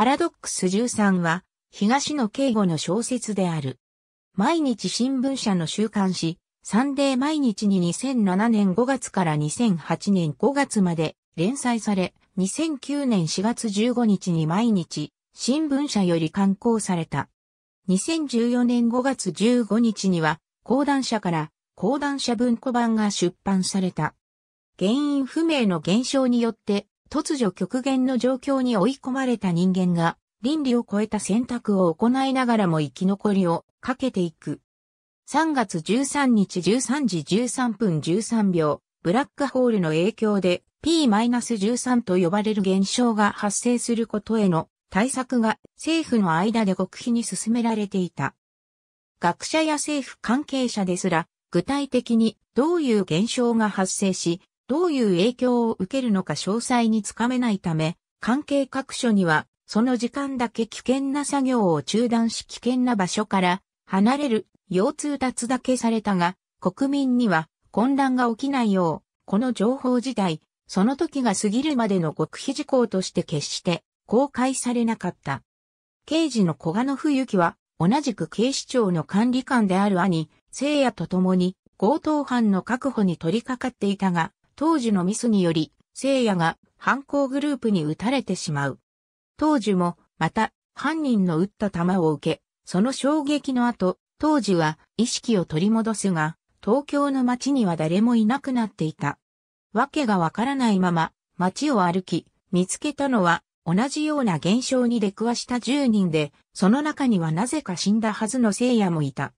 パラドックス13は、東野敬吾の小説である。毎日新聞社の週刊誌、サンデー毎日に2007年5月から2008年5月まで連載され、2009年4月15日に毎日新聞社より刊行された。2014年5月15日には、講談社から講談社文庫版が出版された。原因不明の現象によって突如極限の状況に追い込まれた人間が、倫理を超えた選択を行いながらも生き残りをかけていく。3月13日13時13分13秒、ブラックホールの影響で P-13 と呼ばれる現象が発生することへの対策が政府の間で極秘に進められていた。学者や政府関係者ですら具体的にどういう現象が発生し、どういう影響を受けるのか詳細につかめないため、関係各所には、その時間だけ危険な作業を中断し危険な場所から離れる、腰痛脱だけされたが、国民には混乱が起きないよう、この情報自体、その時が過ぎるまでの極秘事項として決して公開されなかった。刑事の小賀の冬樹は、同じく警視庁の管理官である兄、聖夜と共に、強盗犯の確保に取り掛かっていたが、当時のミスにより、聖夜が犯行グループに撃たれてしまう。当時も、また、犯人の撃った弾を受け、その衝撃の後、当時は意識を取り戻すが、東京の街には誰もいなくなっていた。わけがわからないまま、街を歩き、見つけたのは、同じような現象に出くわした10人で、その中にはなぜか死んだはずの聖夜もいた。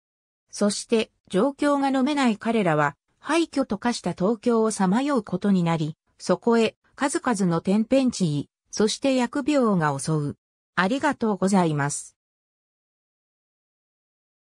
そして、状況が飲めない彼らは、廃墟と化した東京をさまようことになり、そこへ数々の天変地異、そして疫病が襲う。ありがとうございます。